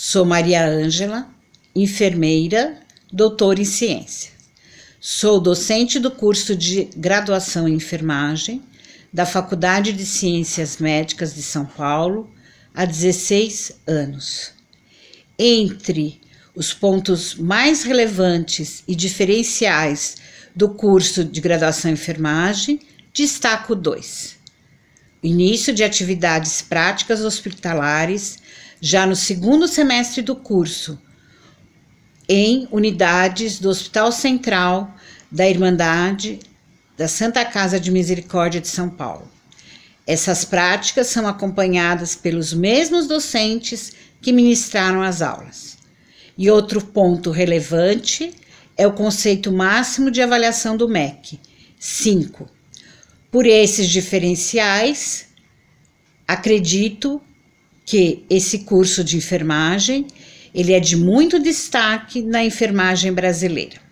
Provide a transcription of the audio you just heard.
Sou Maria Ângela, enfermeira, doutora em ciência. Sou docente do curso de graduação em enfermagem da Faculdade de Ciências Médicas de São Paulo há 16 anos. Entre os pontos mais relevantes e diferenciais do curso de graduação em enfermagem, destaco dois: início de atividades práticas hospitalares já no segundo semestre do curso, em unidades do Hospital Central da Irmandade da Santa Casa de Misericórdia de São Paulo. Essas práticas são acompanhadas pelos mesmos docentes que ministraram as aulas. E outro ponto relevante é o conceito máximo de avaliação do MEC, 5. Por esses diferenciais, acredito que esse curso de enfermagem ele é de muito destaque na enfermagem brasileira.